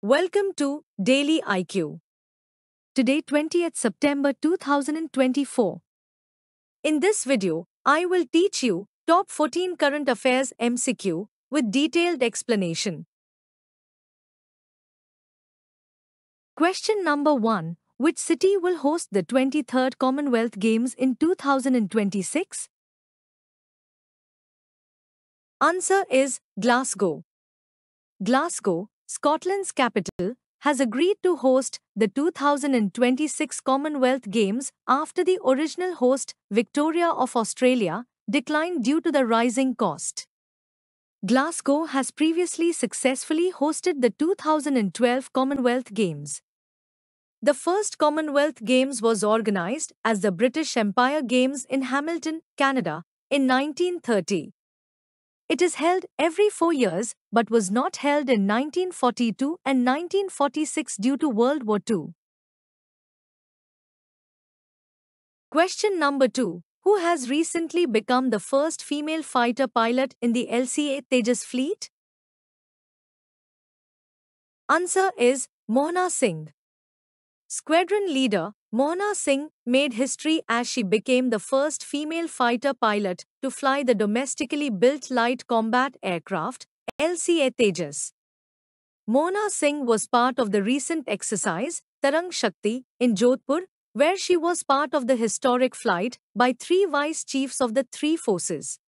Welcome to Daily IQ. Today 20th September 2024. In this video, I will teach you Top 14 Current Affairs MCQ with detailed explanation. Question number 1. Which city will host the 23rd Commonwealth Games in 2026? Answer is Glasgow. Glasgow Scotland's capital has agreed to host the 2026 Commonwealth Games after the original host, Victoria of Australia, declined due to the rising cost. Glasgow has previously successfully hosted the 2012 Commonwealth Games. The first Commonwealth Games was organised as the British Empire Games in Hamilton, Canada, in 1930. It is held every four years but was not held in 1942 and 1946 due to World War II. Question number 2. Who has recently become the first female fighter pilot in the LCA Tejas fleet? Answer is Mohana Singh. Squadron leader Mona Singh made history as she became the first female fighter pilot to fly the domestically built light combat aircraft LCA Tejas. Mona Singh was part of the recent exercise Tarang Shakti in Jodhpur, where she was part of the historic flight by three vice chiefs of the three forces.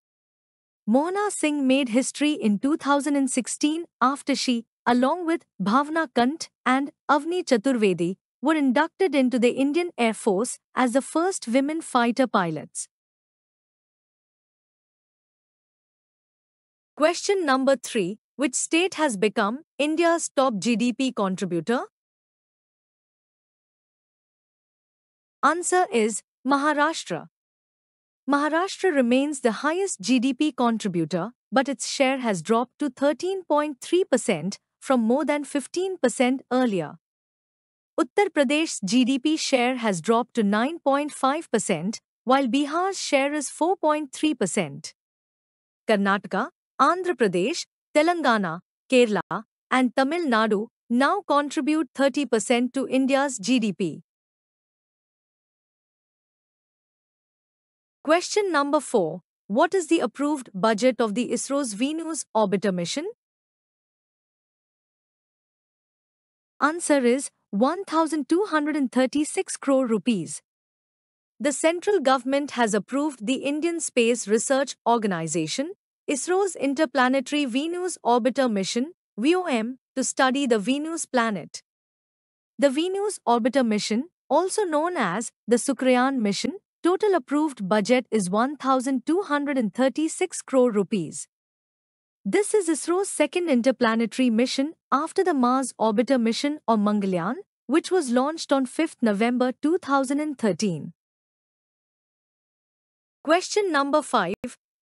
Mona Singh made history in 2016 after she, along with Bhavna Kant and Avni Chaturvedi, were inducted into the Indian Air Force as the first women fighter pilots. Question number 3. Which state has become India's top GDP contributor? Answer is Maharashtra. Maharashtra remains the highest GDP contributor, but its share has dropped to 13.3% from more than 15% earlier. Uttar Pradesh's GDP share has dropped to 9.5%, while Bihar's share is 4.3%. Karnataka, Andhra Pradesh, Telangana, Kerala, and Tamil Nadu now contribute 30% to India's GDP. Question number 4. What is the approved budget of the ISRO's Venus orbiter mission? Answer is 1236 crore rupees. The central government has approved the Indian Space Research Organization, ISRO's Interplanetary Venus Orbiter Mission, VOM, to study the Venus planet. The Venus Orbiter Mission, also known as the Sukrayan Mission, total approved budget is 1236 crore rupees. This is ISRO's second interplanetary mission after the Mars Orbiter mission or Mangalyaan, which was launched on 5 November 2013. Question number 5.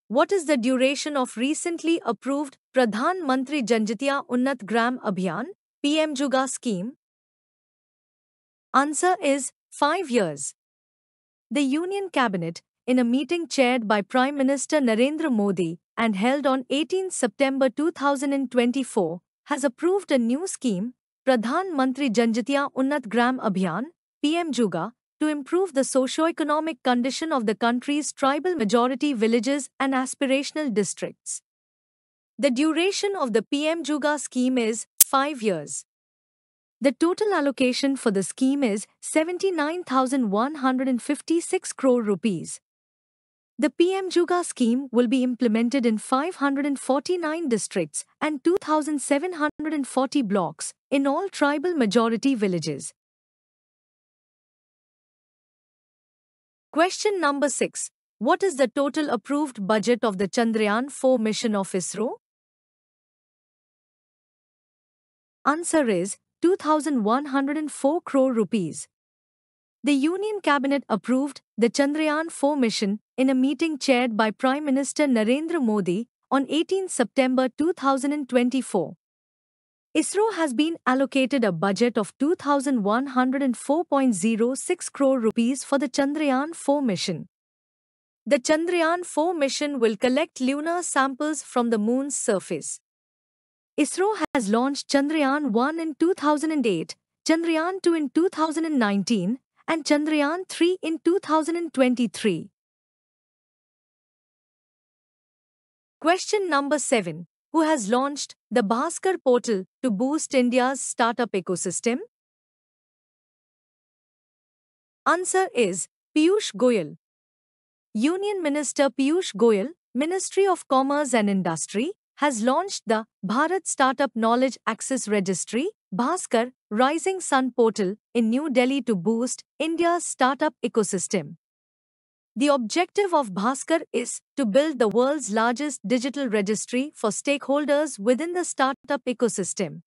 What is the duration of recently approved Pradhan Mantri Janjatiya Unnat Gram Abhiyan PM Juga scheme? Answer is 5 years. The Union Cabinet, in a meeting chaired by Prime Minister Narendra Modi, and held on 18 September 2024, has approved a new scheme, Pradhan Mantri Janjatiya Unnat Gram Abhiyan, PM Juga, to improve the socio-economic condition of the country's tribal majority villages and aspirational districts. The duration of the PM Juga scheme is 5 years. The total allocation for the scheme is 79,156 crore rupees, the PM Juga scheme will be implemented in 549 districts and 2,740 blocks in all tribal majority villages. Question number 6. What is the total approved budget of the Chandrayaan 4 mission of ISRO? Answer is 2104 crore rupees. The Union Cabinet approved the Chandrayaan 4 mission in a meeting chaired by Prime Minister Narendra Modi on 18 September 2024. ISRO has been allocated a budget of 2104.06 crore rupees for the Chandrayaan 4 mission. The Chandrayaan 4 mission will collect lunar samples from the moon's surface. ISRO has launched Chandrayaan 1 in 2008, Chandrayaan 2 in 2019, and Chandrayaan 3 in 2023. Question number 7. Who has launched the Bhaskar portal to boost India's startup ecosystem? Answer is Piyush Goyal. Union Minister Piyush Goyal, Ministry of Commerce and Industry, has launched the Bharat Startup Knowledge Access Registry Bhaskar, Rising Sun Portal in New Delhi to boost India's startup ecosystem. The objective of Bhaskar is to build the world's largest digital registry for stakeholders within the startup ecosystem.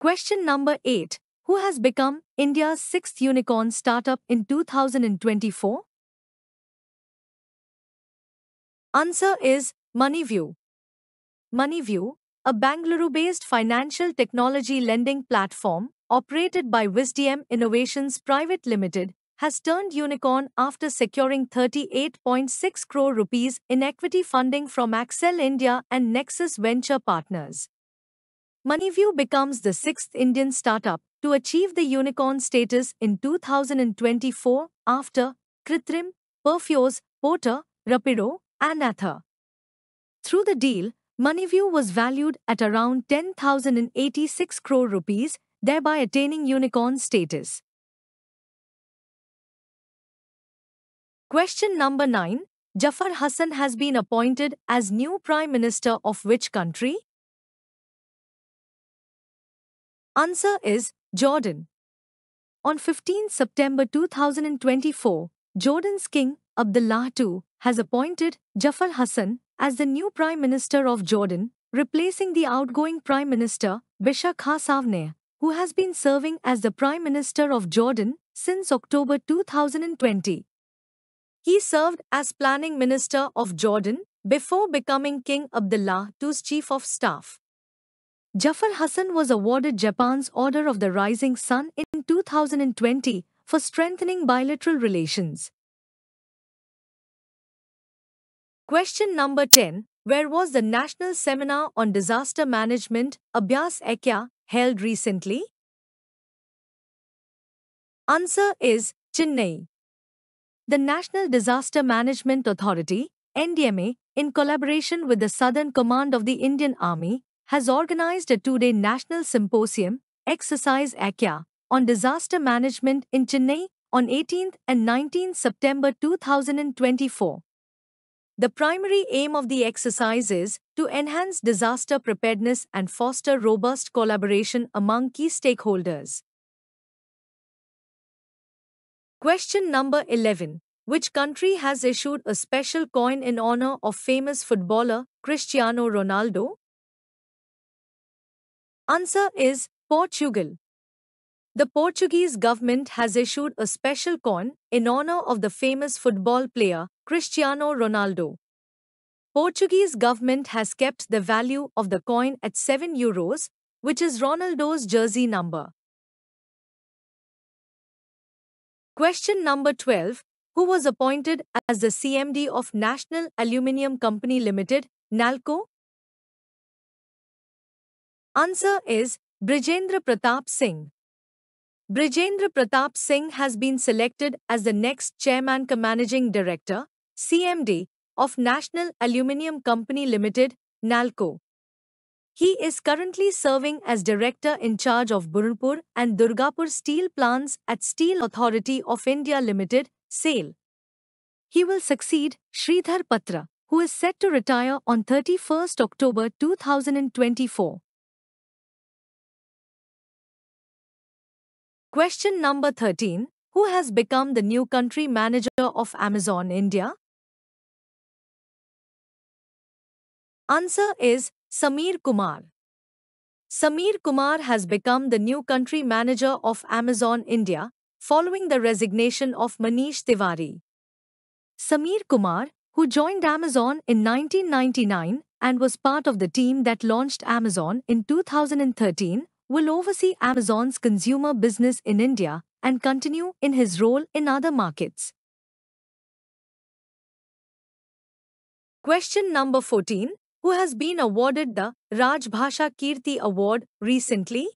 Question number 8 Who has become India's sixth unicorn startup in 2024? Answer is MoneyView. MoneyView, a Bangalore-based financial technology lending platform, operated by Wisdom Innovations Private Limited, has turned unicorn after securing 38.6 crore rupees in equity funding from Axel India and Nexus Venture Partners. MoneyView becomes the sixth Indian startup to achieve the unicorn status in 2024 after Kritrim, Perfios, Porter, Rapido, and Ather. Through the deal, Moneyview was valued at around 10,086 crore rupees, thereby attaining unicorn status. Question number 9. Jafar Hassan has been appointed as new Prime Minister of which country? Answer is Jordan. On 15 September 2024, Jordan's King Abdullah II has appointed Jafar Hassan as the new Prime Minister of Jordan, replacing the outgoing Prime Minister, Bishak Hassavneh, who has been serving as the Prime Minister of Jordan since October 2020. He served as Planning Minister of Jordan before becoming King Abdullah II's Chief of Staff. Jafar Hassan was awarded Japan's Order of the Rising Sun in 2020 for strengthening bilateral relations. Question number 10. Where was the National Seminar on Disaster Management, Abhyas Ekya, held recently? Answer is Chennai. The National Disaster Management Authority, NDMA, in collaboration with the Southern Command of the Indian Army, has organized a two-day national symposium, Exercise Akya, on disaster management in Chennai on 18th and 19th September 2024. The primary aim of the exercise is to enhance disaster preparedness and foster robust collaboration among key stakeholders. Question number 11. Which country has issued a special coin in honor of famous footballer Cristiano Ronaldo? Answer is Portugal. The Portuguese government has issued a special coin in honor of the famous football player Cristiano Ronaldo. Portuguese government has kept the value of the coin at 7 euros, which is Ronaldo's jersey number. Question number 12. Who was appointed as the CMD of National Aluminium Company Limited, NALCO? Answer is Brijendra Pratap Singh. Brijendra Pratap Singh has been selected as the next chairman managing director CMD, of National Aluminium Company Limited, NALCO. He is currently serving as director in charge of Burunpur and Durgapur steel plants at Steel Authority of India Limited, SAIL. He will succeed Sridhar Patra, who is set to retire on 31st October 2024. Question number 13 Who has become the new country manager of Amazon India? Answer is Samir Kumar. Samir Kumar has become the new country manager of Amazon India following the resignation of Manish Tiwari. Samir Kumar, who joined Amazon in 1999 and was part of the team that launched Amazon in 2013, will oversee Amazon's consumer business in India and continue in his role in other markets. Question number 14 who has been awarded the Raj Bhasha Kirti Award recently?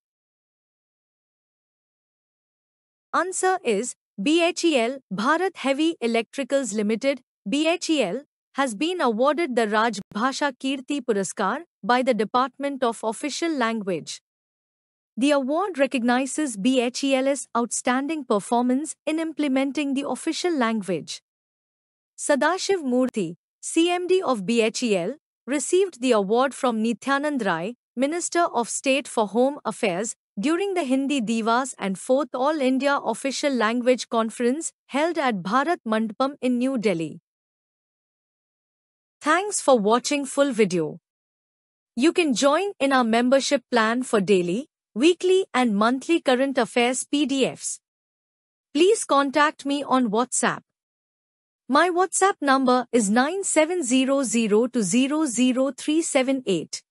Answer is BHEL Bharat Heavy Electricals Limited BHEL has been awarded the Raj Bhasha Kirti Puraskar by the Department of Official Language. The award recognizes BHEL's outstanding performance in implementing the official language. Sadashiv Murthy, CMD of BHEL, received the award from Nithyanand Rai, Minister of State for Home Affairs, during the Hindi Divas and 4th All India Official Language Conference held at Bharat Mandapam in New Delhi. Thanks for watching full video. You can join in our membership plan for daily, weekly and monthly current affairs PDFs. Please contact me on WhatsApp. My WhatsApp number is 9700200378.